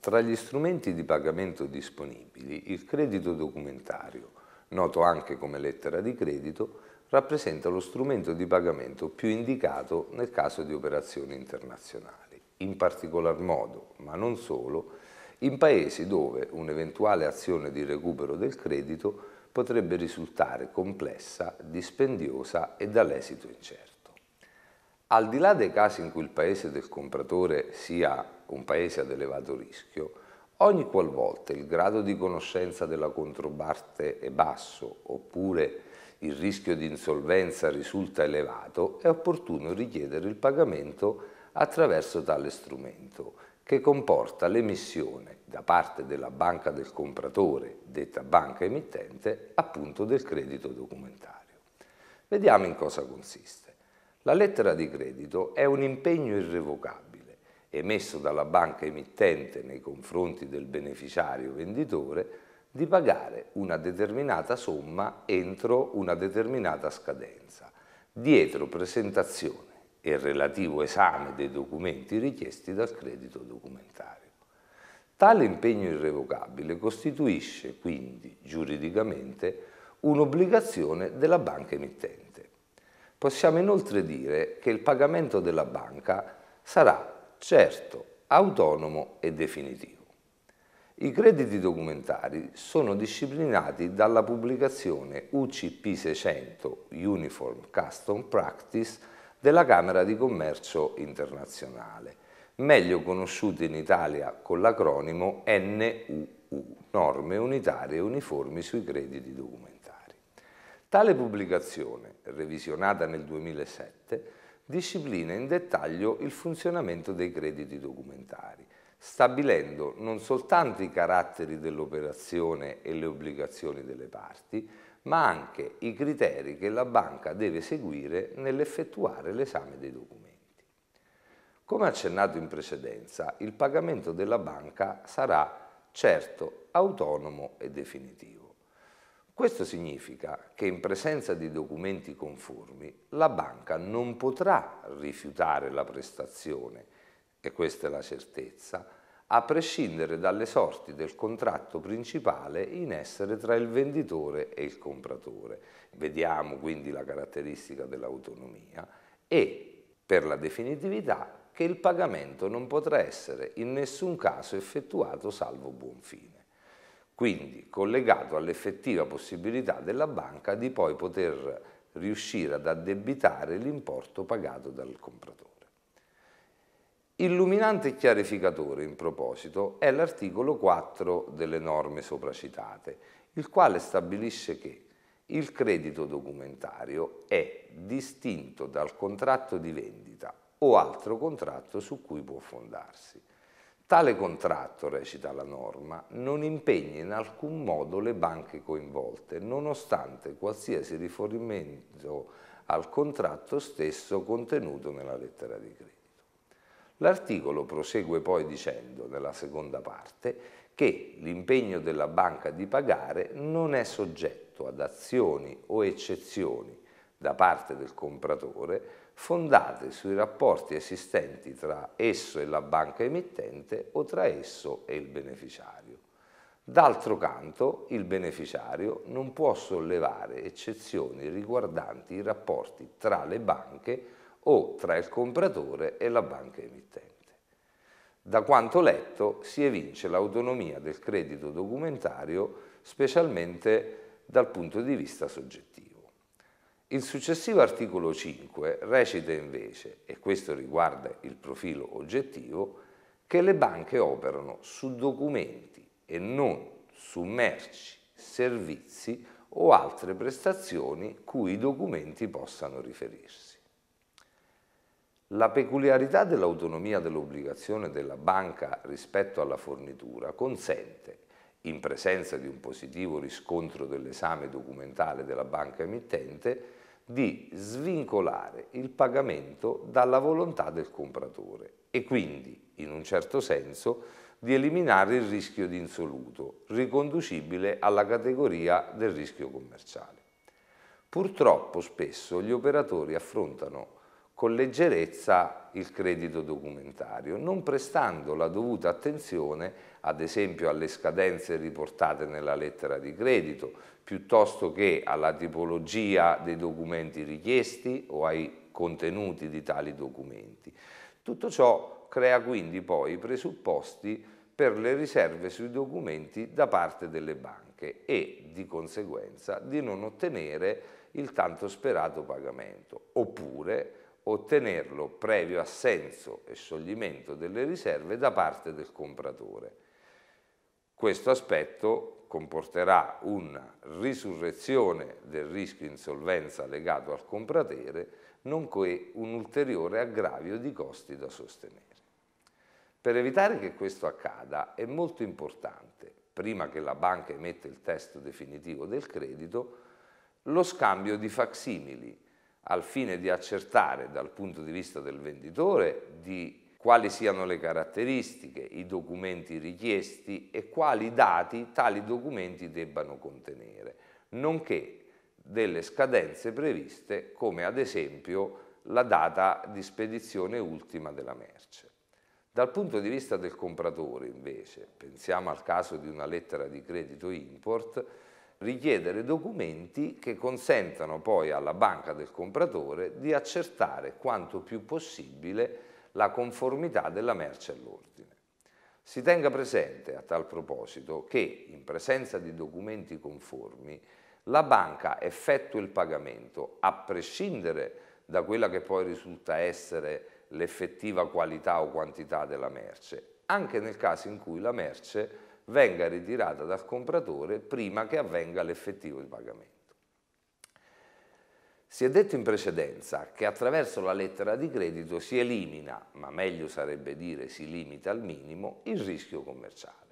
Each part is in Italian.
Tra gli strumenti di pagamento disponibili, il credito documentario, noto anche come lettera di credito, rappresenta lo strumento di pagamento più indicato nel caso di operazioni internazionali in particolar modo, ma non solo, in paesi dove un'eventuale azione di recupero del credito potrebbe risultare complessa, dispendiosa e dall'esito incerto. Al di là dei casi in cui il paese del compratore sia un paese ad elevato rischio, ogni qualvolta il grado di conoscenza della controparte è basso oppure il rischio di insolvenza risulta elevato, è opportuno richiedere il pagamento attraverso tale strumento, che comporta l'emissione da parte della banca del compratore, detta banca emittente, appunto del credito documentario. Vediamo in cosa consiste. La lettera di credito è un impegno irrevocabile emesso dalla banca emittente nei confronti del beneficiario venditore di pagare una determinata somma entro una determinata scadenza, dietro presentazione e il relativo esame dei documenti richiesti dal credito documentario. Tale impegno irrevocabile costituisce quindi giuridicamente un'obbligazione della banca emittente. Possiamo inoltre dire che il pagamento della banca sarà certo, autonomo e definitivo. I crediti documentari sono disciplinati dalla pubblicazione UCP 600 Uniform Custom Practice della Camera di Commercio Internazionale, meglio conosciuta in Italia con l'acronimo NUU, Norme Unitarie Uniformi sui Crediti Documentari. Tale pubblicazione, revisionata nel 2007, disciplina in dettaglio il funzionamento dei crediti documentari, stabilendo non soltanto i caratteri dell'operazione e le obbligazioni delle parti, ma anche i criteri che la banca deve seguire nell'effettuare l'esame dei documenti. Come accennato in precedenza, il pagamento della banca sarà certo autonomo e definitivo. Questo significa che in presenza di documenti conformi la banca non potrà rifiutare la prestazione, e questa è la certezza, a prescindere dalle sorti del contratto principale in essere tra il venditore e il compratore. Vediamo quindi la caratteristica dell'autonomia e, per la definitività, che il pagamento non potrà essere in nessun caso effettuato salvo buon fine. Quindi collegato all'effettiva possibilità della banca di poi poter riuscire ad addebitare l'importo pagato dal compratore. Illuminante e chiarificatore, in proposito, è l'articolo 4 delle norme sopracitate, il quale stabilisce che il credito documentario è distinto dal contratto di vendita o altro contratto su cui può fondarsi. Tale contratto, recita la norma, non impegna in alcun modo le banche coinvolte, nonostante qualsiasi riferimento al contratto stesso contenuto nella lettera di credito. L'articolo prosegue poi dicendo, nella seconda parte, che l'impegno della banca di pagare non è soggetto ad azioni o eccezioni da parte del compratore fondate sui rapporti esistenti tra esso e la banca emittente o tra esso e il beneficiario. D'altro canto, il beneficiario non può sollevare eccezioni riguardanti i rapporti tra le banche o tra il compratore e la banca emittente. Da quanto letto si evince l'autonomia del credito documentario specialmente dal punto di vista soggettivo. Il successivo articolo 5 recita invece, e questo riguarda il profilo oggettivo, che le banche operano su documenti e non su merci, servizi o altre prestazioni cui i documenti possano riferirsi. La peculiarità dell'autonomia dell'obbligazione della banca rispetto alla fornitura consente, in presenza di un positivo riscontro dell'esame documentale della banca emittente, di svincolare il pagamento dalla volontà del compratore e quindi, in un certo senso, di eliminare il rischio di insoluto, riconducibile alla categoria del rischio commerciale. Purtroppo spesso gli operatori affrontano con leggerezza il credito documentario, non prestando la dovuta attenzione ad esempio alle scadenze riportate nella lettera di credito, piuttosto che alla tipologia dei documenti richiesti o ai contenuti di tali documenti. Tutto ciò crea quindi poi i presupposti per le riserve sui documenti da parte delle banche e di conseguenza di non ottenere il tanto sperato pagamento, oppure ottenerlo previo assenso e scioglimento delle riserve da parte del compratore. Questo aspetto comporterà una risurrezione del rischio insolvenza legato al compratore, nonché un ulteriore aggravio di costi da sostenere. Per evitare che questo accada è molto importante, prima che la banca emette il testo definitivo del credito, lo scambio di facsimili al fine di accertare dal punto di vista del venditore di quali siano le caratteristiche, i documenti richiesti e quali dati tali documenti debbano contenere, nonché delle scadenze previste come ad esempio la data di spedizione ultima della merce. Dal punto di vista del compratore invece, pensiamo al caso di una lettera di credito import, richiedere documenti che consentano poi alla banca del compratore di accertare quanto più possibile la conformità della merce all'ordine. Si tenga presente a tal proposito che, in presenza di documenti conformi, la banca effettua il pagamento a prescindere da quella che poi risulta essere l'effettiva qualità o quantità della merce, anche nel caso in cui la merce venga ritirata dal compratore prima che avvenga l'effettivo pagamento. Si è detto in precedenza che attraverso la lettera di credito si elimina, ma meglio sarebbe dire si limita al minimo, il rischio commerciale.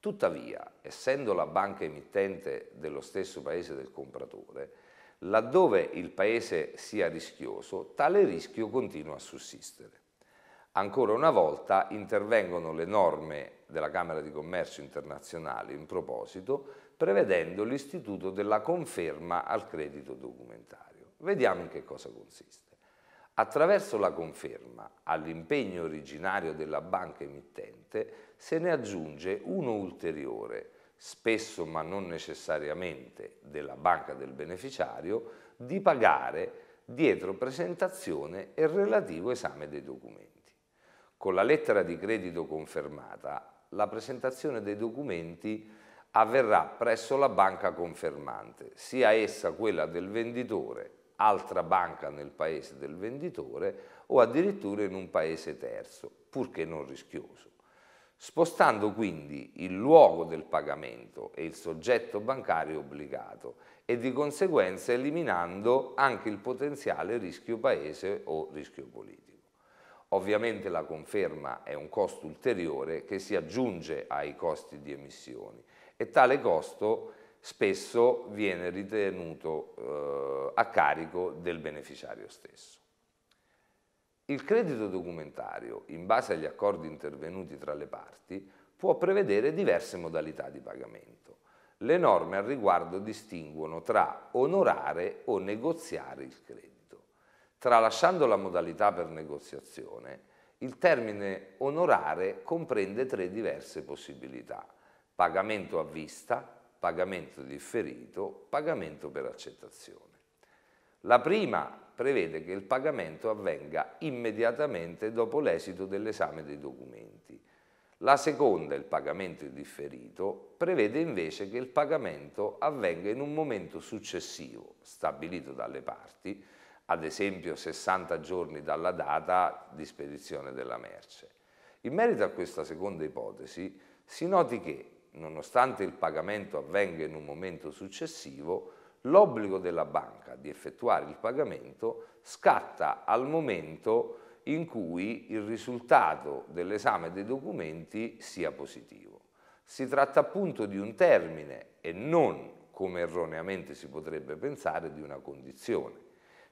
Tuttavia, essendo la banca emittente dello stesso paese del compratore, laddove il paese sia rischioso, tale rischio continua a sussistere. Ancora una volta intervengono le norme della Camera di Commercio internazionale in proposito, prevedendo l'istituto della conferma al credito documentario. Vediamo in che cosa consiste. Attraverso la conferma all'impegno originario della banca emittente se ne aggiunge uno ulteriore, spesso ma non necessariamente della banca del beneficiario, di pagare dietro presentazione e relativo esame dei documenti con la lettera di credito confermata, la presentazione dei documenti avverrà presso la banca confermante, sia essa quella del venditore, altra banca nel paese del venditore o addirittura in un paese terzo, purché non rischioso. Spostando quindi il luogo del pagamento e il soggetto bancario obbligato e di conseguenza eliminando anche il potenziale rischio paese o rischio politico. Ovviamente la conferma è un costo ulteriore che si aggiunge ai costi di emissioni e tale costo spesso viene ritenuto eh, a carico del beneficiario stesso. Il credito documentario, in base agli accordi intervenuti tra le parti, può prevedere diverse modalità di pagamento. Le norme al riguardo distinguono tra onorare o negoziare il credito. Tralasciando la modalità per negoziazione, il termine onorare comprende tre diverse possibilità. Pagamento a vista, pagamento differito, pagamento per accettazione. La prima prevede che il pagamento avvenga immediatamente dopo l'esito dell'esame dei documenti. La seconda, il pagamento differito, prevede invece che il pagamento avvenga in un momento successivo, stabilito dalle parti, ad esempio 60 giorni dalla data di spedizione della merce. In merito a questa seconda ipotesi, si noti che, nonostante il pagamento avvenga in un momento successivo, l'obbligo della banca di effettuare il pagamento scatta al momento in cui il risultato dell'esame dei documenti sia positivo. Si tratta appunto di un termine e non, come erroneamente si potrebbe pensare, di una condizione.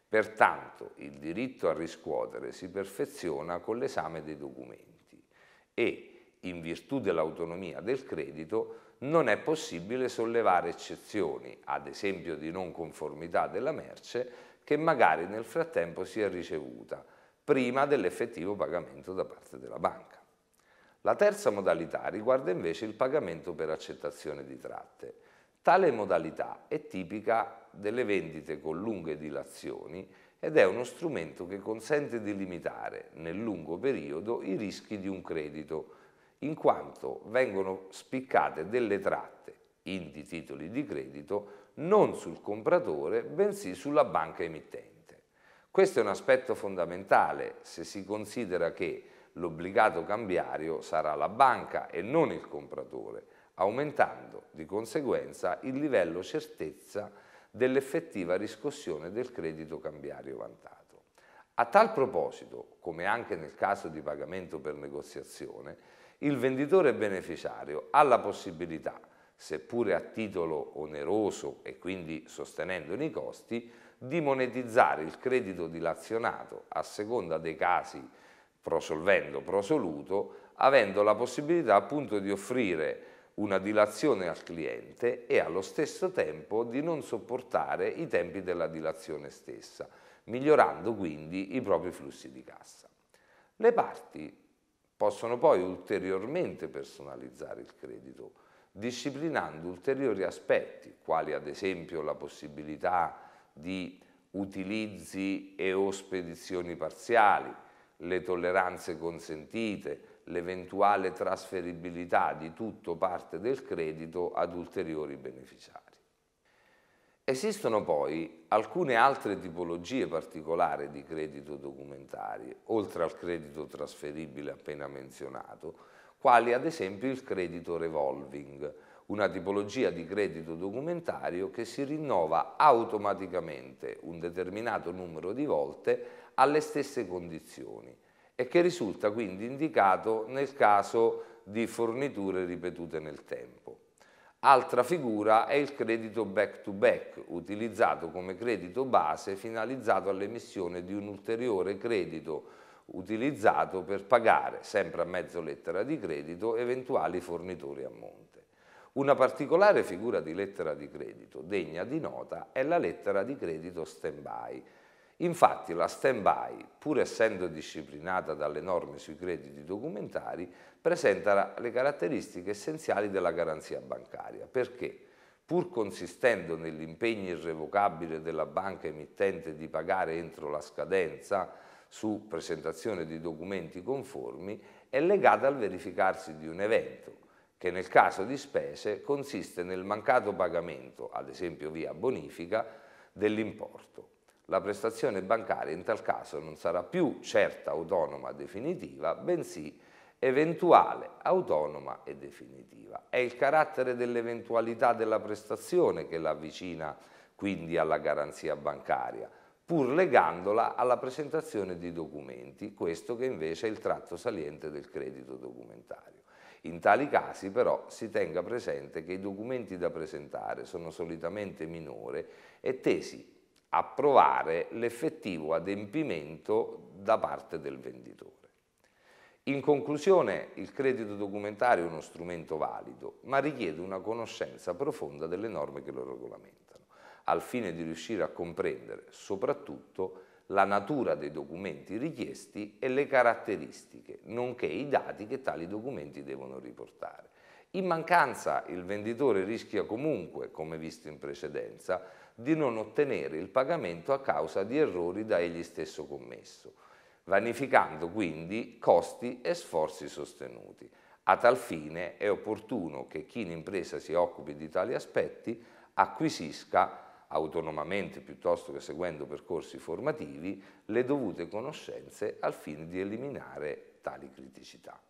Pertanto il diritto a riscuotere si perfeziona con l'esame dei documenti e, in virtù dell'autonomia del credito, non è possibile sollevare eccezioni, ad esempio di non conformità della merce, che magari nel frattempo sia ricevuta, prima dell'effettivo pagamento da parte della banca. La terza modalità riguarda invece il pagamento per accettazione di tratte, Tale modalità è tipica delle vendite con lunghe dilazioni ed è uno strumento che consente di limitare nel lungo periodo i rischi di un credito, in quanto vengono spiccate delle tratte, indi titoli di credito, non sul compratore, bensì sulla banca emittente. Questo è un aspetto fondamentale se si considera che l'obbligato cambiario sarà la banca e non il compratore, aumentando di conseguenza il livello certezza dell'effettiva riscossione del credito cambiario vantato. A tal proposito, come anche nel caso di pagamento per negoziazione, il venditore beneficiario ha la possibilità, seppure a titolo oneroso e quindi sostenendone i costi, di monetizzare il credito dilazionato a seconda dei casi prosolvendo prosoluto, avendo la possibilità appunto di offrire una dilazione al cliente e allo stesso tempo di non sopportare i tempi della dilazione stessa, migliorando quindi i propri flussi di cassa. Le parti possono poi ulteriormente personalizzare il credito, disciplinando ulteriori aspetti, quali ad esempio la possibilità di utilizzi e o spedizioni parziali, le tolleranze consentite, l'eventuale trasferibilità di tutto parte del credito ad ulteriori beneficiari. Esistono poi alcune altre tipologie particolari di credito documentari, oltre al credito trasferibile appena menzionato, quali ad esempio il credito revolving, una tipologia di credito documentario che si rinnova automaticamente un determinato numero di volte alle stesse condizioni, e che risulta quindi indicato nel caso di forniture ripetute nel tempo. Altra figura è il credito back-to-back, utilizzato come credito base finalizzato all'emissione di un ulteriore credito utilizzato per pagare, sempre a mezzo lettera di credito, eventuali fornitori a monte. Una particolare figura di lettera di credito degna di nota è la lettera di credito stand-by, Infatti la stand-by, pur essendo disciplinata dalle norme sui crediti documentari, presenta le caratteristiche essenziali della garanzia bancaria, perché pur consistendo nell'impegno irrevocabile della banca emittente di pagare entro la scadenza su presentazione di documenti conformi, è legata al verificarsi di un evento, che nel caso di spese consiste nel mancato pagamento, ad esempio via bonifica, dell'importo. La prestazione bancaria in tal caso non sarà più certa autonoma definitiva, bensì eventuale, autonoma e definitiva. È il carattere dell'eventualità della prestazione che l'avvicina quindi alla garanzia bancaria, pur legandola alla presentazione di documenti, questo che invece è il tratto saliente del credito documentario. In tali casi però si tenga presente che i documenti da presentare sono solitamente minore e tesi approvare l'effettivo adempimento da parte del venditore. In conclusione, il credito documentario è uno strumento valido, ma richiede una conoscenza profonda delle norme che lo regolamentano, al fine di riuscire a comprendere soprattutto la natura dei documenti richiesti e le caratteristiche, nonché i dati che tali documenti devono riportare. In mancanza il venditore rischia comunque, come visto in precedenza, di non ottenere il pagamento a causa di errori da egli stesso commesso, vanificando quindi costi e sforzi sostenuti. A tal fine è opportuno che chi in impresa si occupi di tali aspetti acquisisca autonomamente piuttosto che seguendo percorsi formativi le dovute conoscenze al fine di eliminare tali criticità.